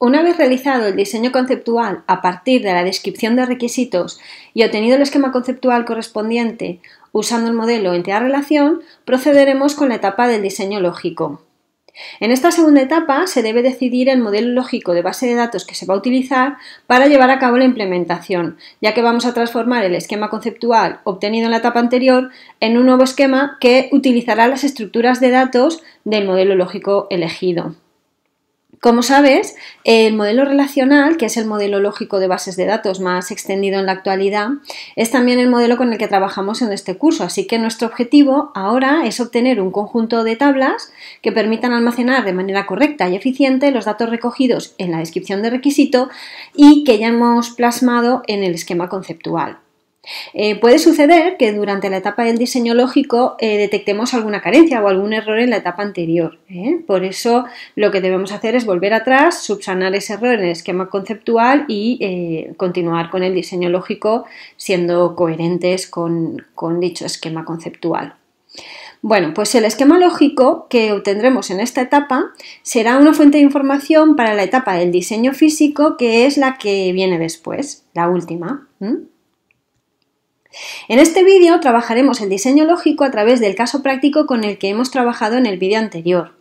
Una vez realizado el diseño conceptual a partir de la descripción de requisitos y obtenido el esquema conceptual correspondiente usando el modelo entidad-relación, procederemos con la etapa del diseño lógico. En esta segunda etapa se debe decidir el modelo lógico de base de datos que se va a utilizar para llevar a cabo la implementación, ya que vamos a transformar el esquema conceptual obtenido en la etapa anterior en un nuevo esquema que utilizará las estructuras de datos del modelo lógico elegido. Como sabes, el modelo relacional, que es el modelo lógico de bases de datos más extendido en la actualidad, es también el modelo con el que trabajamos en este curso, así que nuestro objetivo ahora es obtener un conjunto de tablas que permitan almacenar de manera correcta y eficiente los datos recogidos en la descripción de requisito y que ya hemos plasmado en el esquema conceptual. Eh, puede suceder que durante la etapa del diseño lógico eh, detectemos alguna carencia o algún error en la etapa anterior. ¿eh? Por eso lo que debemos hacer es volver atrás, subsanar ese error en el esquema conceptual y continuar con el diseño lógico siendo coherentes con, dicho esquema conceptual. Bueno, pues el esquema lógico que obtendremos en esta etapa será una fuente de información para la etapa del diseño físico que es la que viene después, la última. En este vídeo trabajaremos el diseño lógico a través del caso práctico con el que hemos trabajado en el vídeo anterior.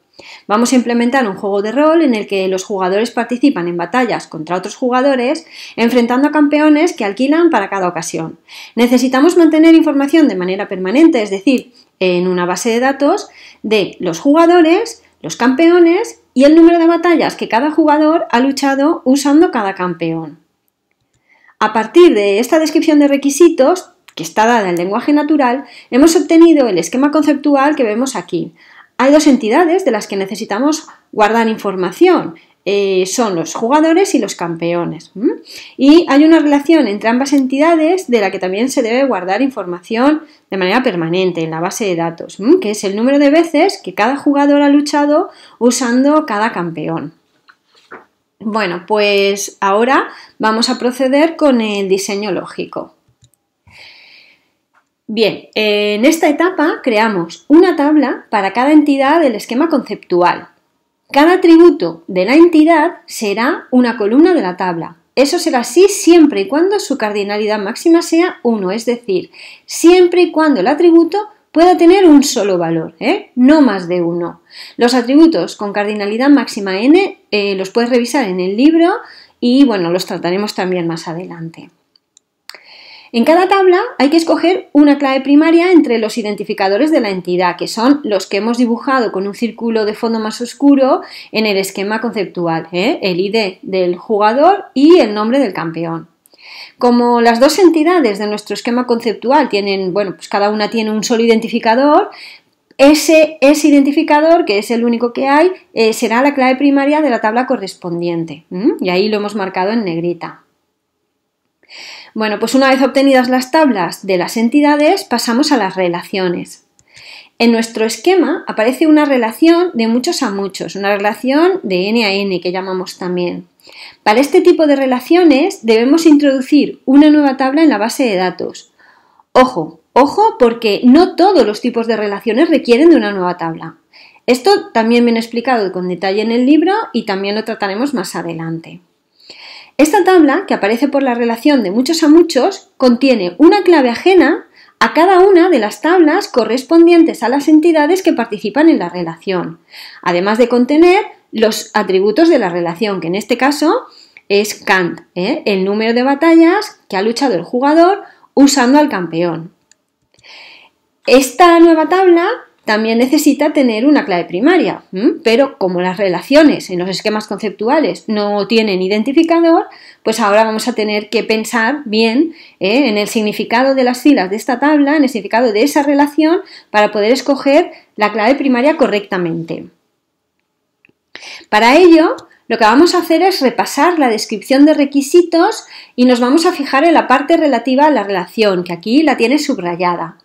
Vamos a implementar un juego de rol en el que los jugadores participan en batallas contra otros jugadores, enfrentando a campeones que alquilan para cada ocasión. Necesitamos mantener información de manera permanente, es decir, en una base de datos de los jugadores, los campeones y el número de batallas que cada jugador ha luchado usando cada campeón. A partir de esta descripción de requisitos, que está dada en lenguaje natural, hemos obtenido el esquema conceptual que vemos aquí. Hay dos entidades de las que necesitamos guardar información. Eh, son los jugadores y los campeones. Y hay una relación entre ambas entidades de la que también se debe guardar información de manera permanente en la base de datos, que es el número de veces que cada jugador ha luchado usando cada campeón. Bueno, pues ahora vamos a proceder con el diseño lógico. Bien, en esta etapa creamos una tabla para cada entidad del esquema conceptual. Cada atributo de la entidad será una columna de la tabla. Eso será así siempre y cuando su cardinalidad máxima sea 1, es decir, siempre y cuando el atributo pueda tener un solo valor, ¿eh? no más de uno. Los atributos con cardinalidad máxima n eh, los puedes revisar en el libro y bueno, los trataremos también más adelante. En cada tabla hay que escoger una clave primaria entre los identificadores de la entidad, que son los que hemos dibujado con un círculo de fondo más oscuro en el esquema conceptual, ¿eh? el ID del jugador y el nombre del campeón. Como las dos entidades de nuestro esquema conceptual tienen, bueno, pues cada una tiene un solo identificador, ese, identificador, que es el único que hay, eh, será la clave primaria de la tabla correspondiente. Y ahí lo hemos marcado en negrita. Bueno, pues una vez obtenidas las tablas de las entidades, pasamos a las relaciones. En nuestro esquema aparece una relación de muchos a muchos, una relación de n a n que llamamos también. Para este tipo de relaciones debemos introducir una nueva tabla en la base de datos. Ojo, ojo porque no todos los tipos de relaciones requieren de una nueva tabla. Esto también me he explicado con detalle en el libro y también lo trataremos más adelante. Esta tabla, que aparece por la relación de muchos a muchos, contiene una clave ajena a cada una de las tablas correspondientes a las entidades que participan en la relación, además de contener los atributos de la relación, que en este caso es Kant, ¿eh? el número de batallas que ha luchado el jugador usando al campeón. Esta nueva tabla también necesita tener una clave primaria, pero como las relaciones en los esquemas conceptuales no tienen identificador, pues ahora vamos a tener que pensar bien ¿eh? en el significado de las filas de esta tabla, en el significado de esa relación, para poder escoger la clave primaria correctamente. Para ello, lo que vamos a hacer es repasar la descripción de requisitos y nos vamos a fijar en la parte relativa a la relación, que aquí la tiene subrayada.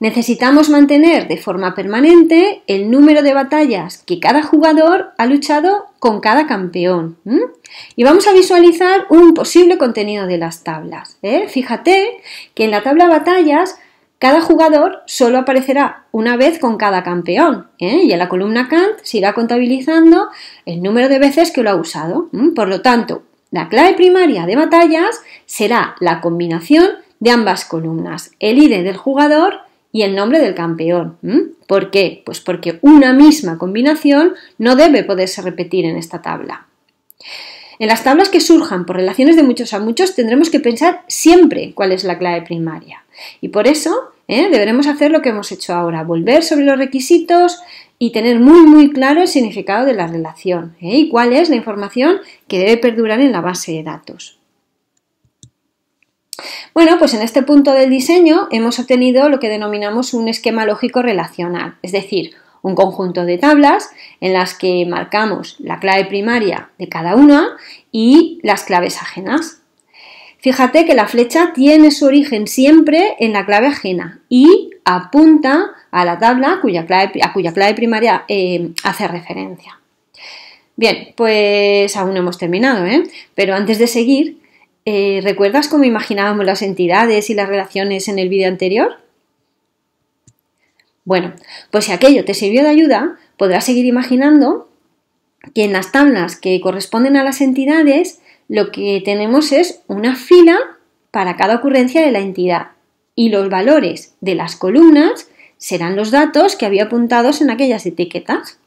Necesitamos mantener de forma permanente el número de batallas que cada jugador ha luchado con cada campeón. Y vamos a visualizar un posible contenido de las tablas. ¿eh? Fíjate que en la tabla batallas cada jugador solo aparecerá una vez con cada campeón ¿eh? y en la columna Kant se irá contabilizando el número de veces que lo ha usado. Por lo tanto, la clave primaria de batallas será la combinación de ambas columnas, el ID del jugador y el nombre del campeón. ¿Por qué? Pues porque una misma combinación no debe poderse repetir en esta tabla. En las tablas que surjan por relaciones de muchos a muchos tendremos que pensar siempre cuál es la clave primaria. Y por eso ¿eh? deberemos hacer lo que hemos hecho ahora, volver sobre los requisitos y tener muy muy claro el significado de la relación ¿eh? y cuál es la información que debe perdurar en la base de datos. Bueno, pues en este punto del diseño hemos obtenido lo que denominamos un esquema lógico relacional, es decir, un conjunto de tablas en las que marcamos la clave primaria de cada una y las claves ajenas. Fíjate que la flecha tiene su origen siempre en la clave ajena y apunta a la tabla a cuya clave primaria eh, hace referencia. Bien, pues aún no hemos terminado, ¿eh? pero antes de seguir eh, ¿Recuerdas cómo imaginábamos las entidades y las relaciones en el vídeo anterior? Bueno, pues si aquello te sirvió de ayuda, podrás seguir imaginando que en las tablas que corresponden a las entidades, lo que tenemos es una fila para cada ocurrencia de la entidad y los valores de las columnas serán los datos que había apuntados en aquellas etiquetas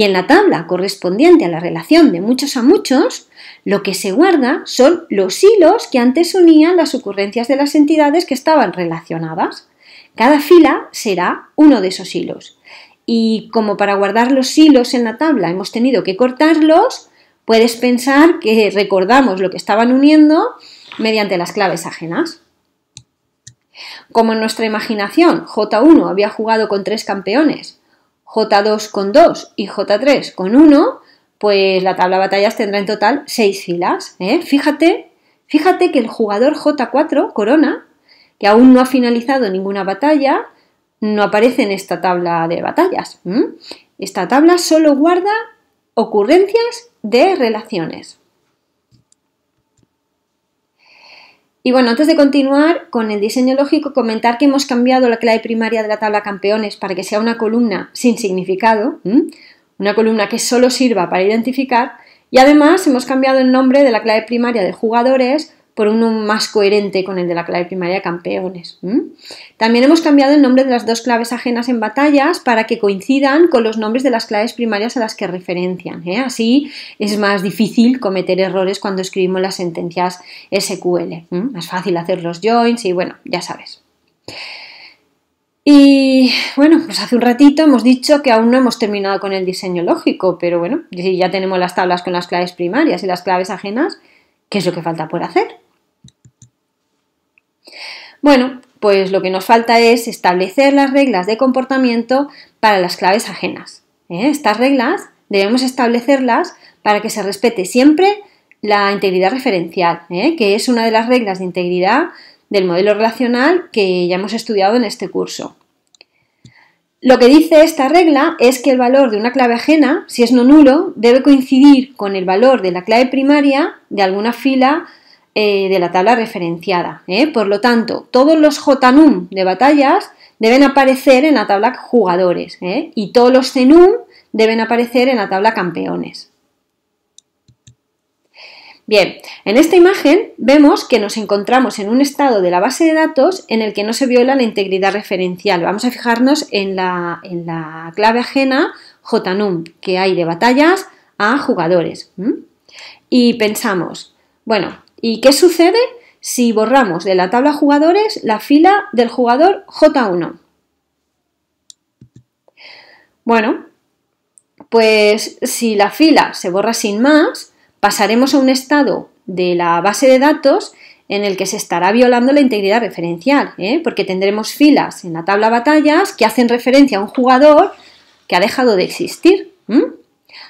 y en la tabla correspondiente a la relación de muchos a muchos, lo que se guarda son los hilos que antes unían las ocurrencias de las entidades que estaban relacionadas. Cada fila será uno de esos hilos. Y como para guardar los hilos en la tabla hemos tenido que cortarlos, puedes pensar que recordamos lo que estaban uniendo mediante las claves ajenas. Como en nuestra imaginación J1 había jugado con tres campeones J2 con 2 y J3 con 1, pues la tabla de batallas tendrá en total 6 filas. ¿eh? Fíjate, fíjate que el jugador J4, Corona, que aún no ha finalizado ninguna batalla, no aparece en esta tabla de batallas. Esta tabla solo guarda ocurrencias de relaciones. Y bueno, antes de continuar con el diseño lógico, comentar que hemos cambiado la clave primaria de la tabla campeones para que sea una columna sin significado, una columna que solo sirva para identificar, y además hemos cambiado el nombre de la clave primaria de jugadores por uno más coherente con el de la clave primaria campeones. También hemos cambiado el nombre de las dos claves ajenas en batallas para que coincidan con los nombres de las claves primarias a las que referencian. ¿eh? Así es más difícil cometer errores cuando escribimos las sentencias SQL. Más fácil hacer los joins y bueno, ya sabes. Y bueno, pues hace un ratito hemos dicho que aún no hemos terminado con el diseño lógico, pero bueno, ya tenemos las tablas con las claves primarias y las claves ajenas, ¿Qué es lo que falta por hacer? Bueno, pues lo que nos falta es establecer las reglas de comportamiento para las claves ajenas. ¿eh? Estas reglas debemos establecerlas para que se respete siempre la integridad referencial, ¿eh? que es una de las reglas de integridad del modelo relacional que ya hemos estudiado en este curso. Lo que dice esta regla es que el valor de una clave ajena, si es no nulo, debe coincidir con el valor de la clave primaria de alguna fila eh, de la tabla referenciada. ¿eh? Por lo tanto, todos los JNUM de batallas deben aparecer en la tabla jugadores ¿eh? y todos los CNUM deben aparecer en la tabla campeones. Bien, en esta imagen vemos que nos encontramos en un estado de la base de datos en el que no se viola la integridad referencial. Vamos a fijarnos en la, clave ajena JNUM, que hay de batallas a jugadores. Y pensamos, bueno, ¿y qué sucede si borramos de la tabla jugadores la fila del jugador J1? Bueno, pues si la fila se borra sin más, pasaremos a un estado de la base de datos en el que se estará violando la integridad referencial, ¿eh? porque tendremos filas en la tabla batallas que hacen referencia a un jugador que ha dejado de existir.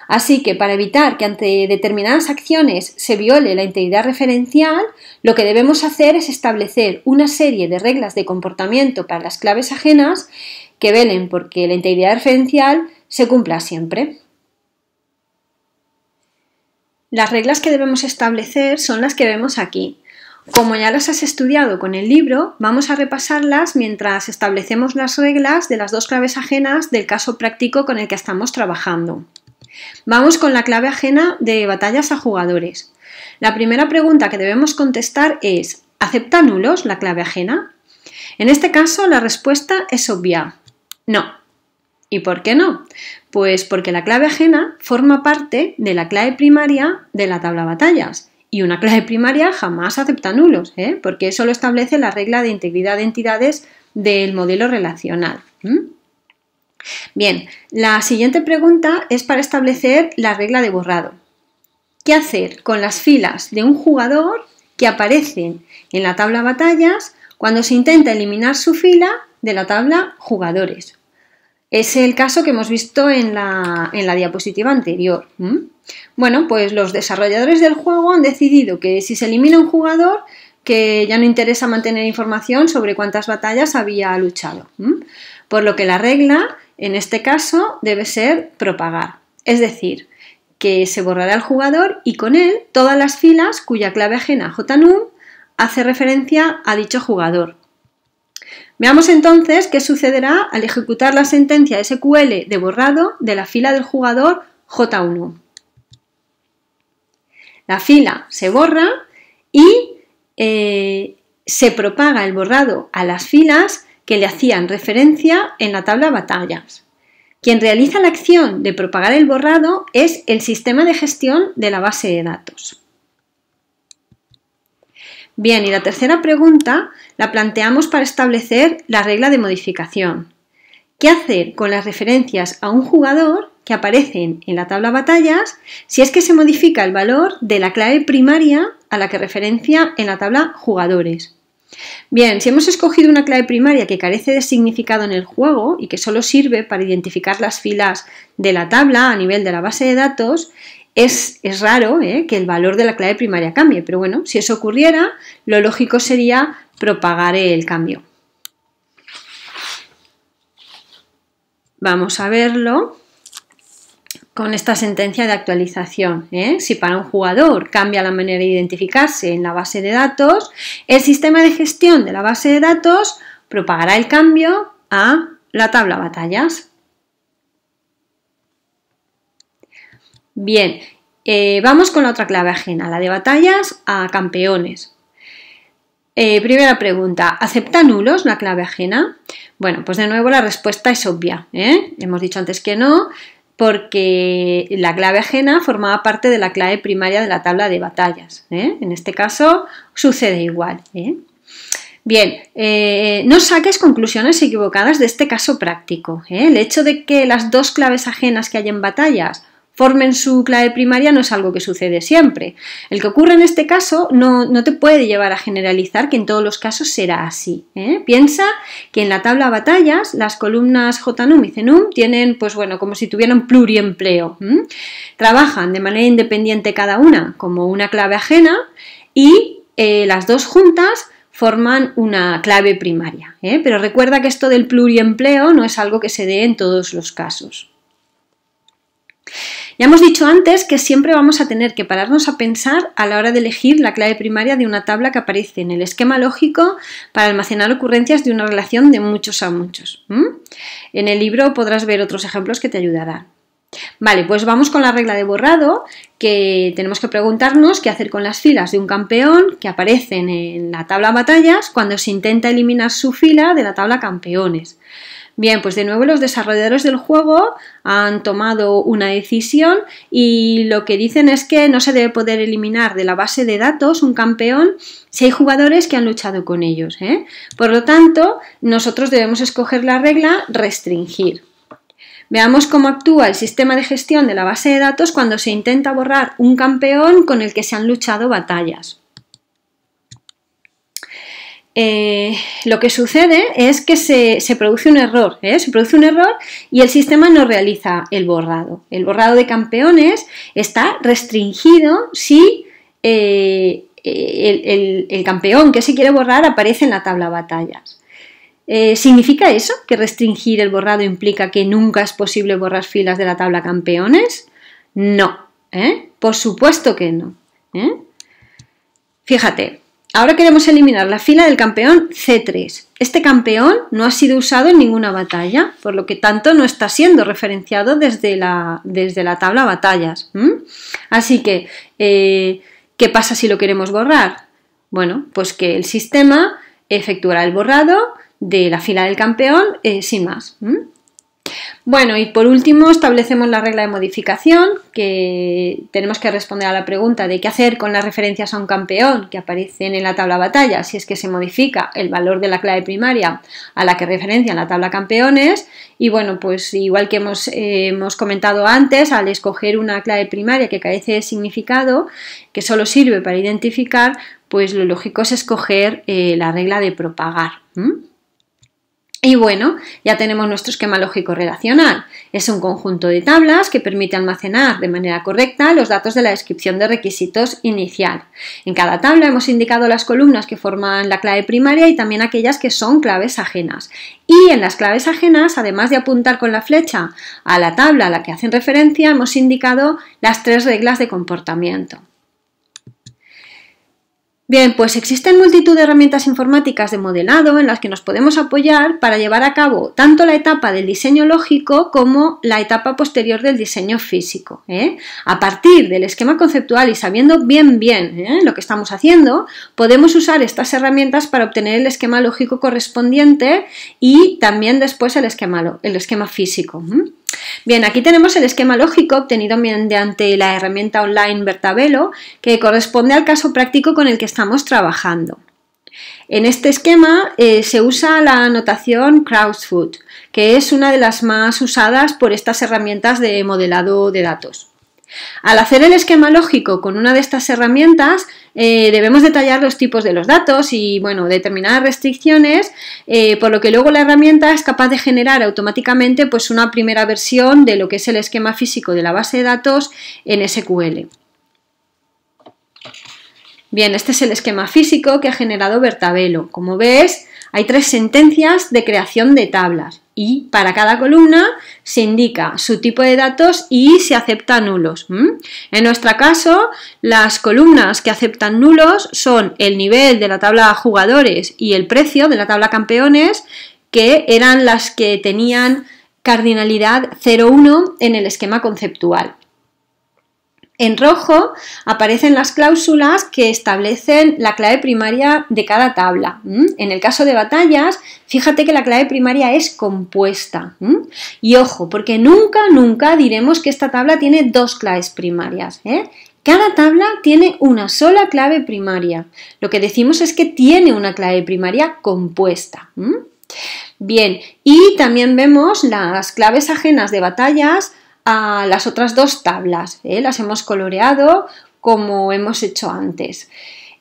Así que para evitar que ante determinadas acciones se viole la integridad referencial, lo que debemos hacer es establecer una serie de reglas de comportamiento para las claves ajenas que velen porque la integridad referencial se cumpla siempre. Las reglas que debemos establecer son las que vemos aquí. Como ya las has estudiado con el libro, vamos a repasarlas mientras establecemos las reglas de las dos claves ajenas del caso práctico con el que estamos trabajando. Vamos con la clave ajena de batallas a jugadores. La primera pregunta que debemos contestar es ¿acepta nulos la clave ajena? En este caso la respuesta es obvia. No, ¿Y por qué no? Pues porque la clave ajena forma parte de la clave primaria de la tabla batallas. Y una clave primaria jamás acepta nulos, ¿eh? porque eso lo establece la regla de integridad de entidades del modelo relacional. Bien, la siguiente pregunta es para establecer la regla de borrado. ¿Qué hacer con las filas de un jugador que aparecen en la tabla batallas cuando se intenta eliminar su fila de la tabla jugadores es el caso que hemos visto en la, diapositiva anterior. ¿Mm? Bueno, pues los desarrolladores del juego han decidido que si se elimina un jugador, que ya no interesa mantener información sobre cuántas batallas había luchado. ¿Mm? Por lo que la regla, en este caso, debe ser propagar. Es decir, que se borrará el jugador y con él todas las filas cuya clave ajena JNUM hace referencia a dicho jugador Veamos entonces qué sucederá al ejecutar la sentencia SQL de borrado de la fila del jugador J1. La fila se borra y eh, se propaga el borrado a las filas que le hacían referencia en la tabla batallas. Quien realiza la acción de propagar el borrado es el sistema de gestión de la base de datos. Bien, y la tercera pregunta la planteamos para establecer la regla de modificación. ¿Qué hacer con las referencias a un jugador que aparecen en la tabla batallas si es que se modifica el valor de la clave primaria a la que referencia en la tabla jugadores? Bien, si hemos escogido una clave primaria que carece de significado en el juego y que solo sirve para identificar las filas de la tabla a nivel de la base de datos, es, raro ¿eh? que el valor de la clave primaria cambie, pero bueno, si eso ocurriera, lo lógico sería propagar el cambio. Vamos a verlo con esta sentencia de actualización. ¿eh? Si para un jugador cambia la manera de identificarse en la base de datos, el sistema de gestión de la base de datos propagará el cambio a la tabla batallas. Bien, eh, vamos con la otra clave ajena, la de batallas a campeones. Eh, primera pregunta, ¿acepta nulos la clave ajena? Bueno, pues de nuevo la respuesta es obvia. ¿eh? Hemos dicho antes que no, porque la clave ajena formaba parte de la clave primaria de la tabla de batallas. En este caso sucede igual. Bien, no saques conclusiones equivocadas de este caso práctico. El hecho de que las dos claves ajenas que hay en batallas formen su clave primaria no es algo que sucede siempre. El que ocurre en este caso no, te puede llevar a generalizar que en todos los casos será así. ¿eh? Piensa que en la tabla batallas las columnas JNUM y CNUM tienen, pues bueno, como si tuvieran pluriempleo. Trabajan de manera independiente cada una como una clave ajena y eh, las dos juntas forman una clave primaria. ¿eh? Pero recuerda que esto del pluriempleo no es algo que se dé en todos los casos. Ya hemos dicho antes que siempre vamos a tener que pararnos a pensar a la hora de elegir la clave primaria de una tabla que aparece en el esquema lógico para almacenar ocurrencias de una relación de muchos a muchos. En el libro podrás ver otros ejemplos que te ayudarán. Vale, pues vamos con la regla de borrado, que tenemos que preguntarnos qué hacer con las filas de un campeón que aparecen en la tabla batallas cuando se intenta eliminar su fila de la tabla campeones. Bien, pues de nuevo los desarrolladores del juego han tomado una decisión y lo que dicen es que no se debe poder eliminar de la base de datos un campeón si hay jugadores que han luchado con ellos. ¿eh? Por lo tanto, nosotros debemos escoger la regla restringir. Veamos cómo actúa el sistema de gestión de la base de datos cuando se intenta borrar un campeón con el que se han luchado batallas. Eh, lo que sucede es que se, produce un error, ¿eh? se produce un error y el sistema no realiza el borrado. El borrado de campeones está restringido si eh, el, el, campeón que se quiere borrar aparece en la tabla batallas. ¿Significa eso que restringir el borrado implica que nunca es posible borrar filas de la tabla campeones? No, por supuesto que no. Fíjate, Ahora queremos eliminar la fila del campeón C3. Este campeón no ha sido usado en ninguna batalla, por lo que tanto no está siendo referenciado desde la, desde la tabla batallas. Así que, eh, ¿qué pasa si lo queremos borrar? Bueno, pues que el sistema efectuará el borrado de la fila del campeón eh, sin más. Bueno, y por último establecemos la regla de modificación, que tenemos que responder a la pregunta de qué hacer con las referencias a un campeón que aparecen en la tabla batalla, si es que se modifica el valor de la clave primaria a la que referencia en la tabla campeones. Y bueno, pues igual que eh, hemos, comentado antes, al escoger una clave primaria que carece de significado, que solo sirve para identificar, pues lo lógico es escoger eh, la regla de propagar. Y bueno, ya tenemos nuestro esquema lógico relacional. Es un conjunto de tablas que permite almacenar de manera correcta los datos de la descripción de requisitos inicial. En cada tabla hemos indicado las columnas que forman la clave primaria y también aquellas que son claves ajenas. Y en las claves ajenas, además de apuntar con la flecha a la tabla a la que hacen referencia, hemos indicado las tres reglas de comportamiento. Bien, pues existen multitud de herramientas informáticas de modelado en las que nos podemos apoyar para llevar a cabo tanto la etapa del diseño lógico como la etapa posterior del diseño físico. ¿eh? A partir del esquema conceptual y sabiendo bien bien ¿eh? lo que estamos haciendo, podemos usar estas herramientas para obtener el esquema lógico correspondiente y también después el esquema, el esquema físico. Bien, aquí tenemos el esquema lógico obtenido mediante la herramienta online Vertabelo, que corresponde al caso práctico con el que estamos trabajando. En este esquema eh, se usa la notación CrowdFood, que es una de las más usadas por estas herramientas de modelado de datos. Al hacer el esquema lógico con una de estas herramientas, eh, debemos detallar los tipos de los datos y, bueno, determinadas restricciones, eh, por lo que luego la herramienta es capaz de generar automáticamente pues, una primera versión de lo que es el esquema físico de la base de datos en SQL. Bien, este es el esquema físico que ha generado Bertabelo. Como ves, hay tres sentencias de creación de tablas y para cada columna se indica su tipo de datos y se acepta nulos. En nuestro caso, las columnas que aceptan nulos son el nivel de la tabla jugadores y el precio de la tabla campeones, que eran las que tenían cardinalidad 0,1 en el esquema conceptual. En rojo aparecen las cláusulas que establecen la clave primaria de cada tabla. En el caso de batallas, fíjate que la clave primaria es compuesta. Y ojo, porque nunca, nunca diremos que esta tabla tiene dos claves primarias. ¿eh? Cada tabla tiene una sola clave primaria. Lo que decimos es que tiene una clave primaria compuesta. Bien, y también vemos las claves ajenas de batallas las otras dos tablas. ¿eh? Las hemos coloreado como hemos hecho antes.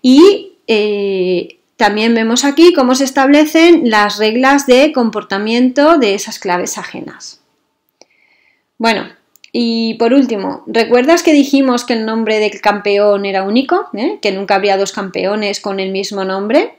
Y eh, también vemos aquí cómo se establecen las reglas de comportamiento de esas claves ajenas. Bueno, y por último, ¿recuerdas que dijimos que el nombre del campeón era único? ¿eh? Que nunca había dos campeones con el mismo nombre.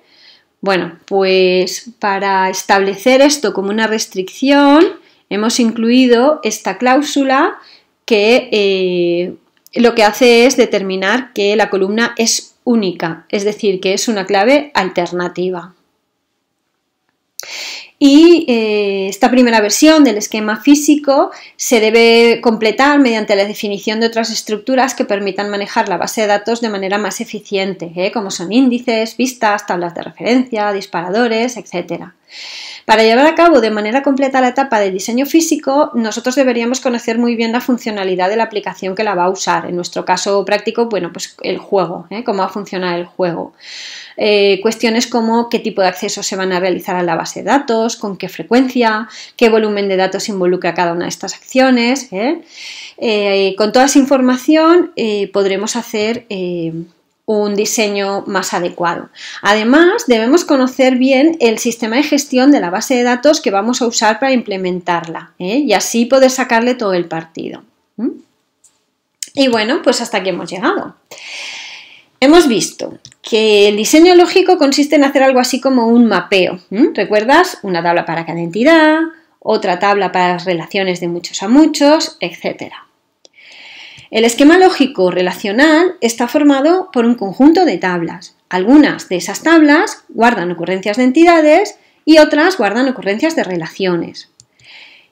Bueno, pues para establecer esto como una restricción, hemos incluido esta cláusula que eh, lo que hace es determinar que la columna es única, es decir, que es una clave alternativa. Y eh, esta primera versión del esquema físico se debe completar mediante la definición de otras estructuras que permitan manejar la base de datos de manera más eficiente, ¿eh? como son índices, vistas, tablas de referencia, disparadores, etc. Para llevar a cabo de manera completa la etapa de diseño físico, nosotros deberíamos conocer muy bien la funcionalidad de la aplicación que la va a usar. En nuestro caso práctico, bueno, pues el juego, ¿eh? cómo va a funcionar el juego. Eh, cuestiones como qué tipo de accesos se van a realizar a la base de datos, con qué frecuencia, qué volumen de datos involucra cada una de estas acciones. ¿eh? con toda esa información podremos hacer un diseño más adecuado. Además, debemos conocer bien el sistema de gestión de la base de datos que vamos a usar para implementarla ¿eh? y así poder sacarle todo el partido. Y bueno, pues hasta aquí hemos llegado. Hemos visto que el diseño lógico consiste en hacer algo así como un mapeo. ¿Recuerdas? Una tabla para cada entidad, otra tabla para las relaciones de muchos a muchos, etcétera. El esquema lógico relacional está formado por un conjunto de tablas. Algunas de esas tablas guardan ocurrencias de entidades y otras guardan ocurrencias de relaciones.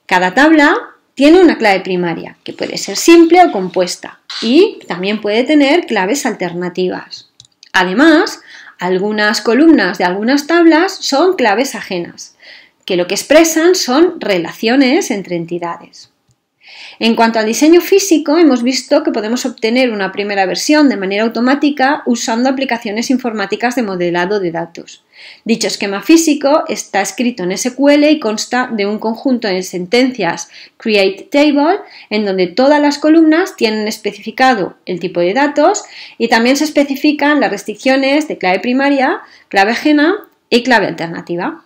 Cada tabla tiene una clave primaria, que puede ser simple o compuesta, y también puede tener claves alternativas. Además, algunas columnas de algunas tablas son claves ajenas, que lo que expresan son relaciones entre entidades. En cuanto al diseño físico, hemos visto que podemos obtener una primera versión de manera automática usando aplicaciones informáticas de modelado de datos. Dicho esquema físico está escrito en SQL y consta de un conjunto de sentencias create table en donde todas las columnas tienen especificado el tipo de datos y también se especifican las restricciones de clave primaria, clave ajena y clave alternativa.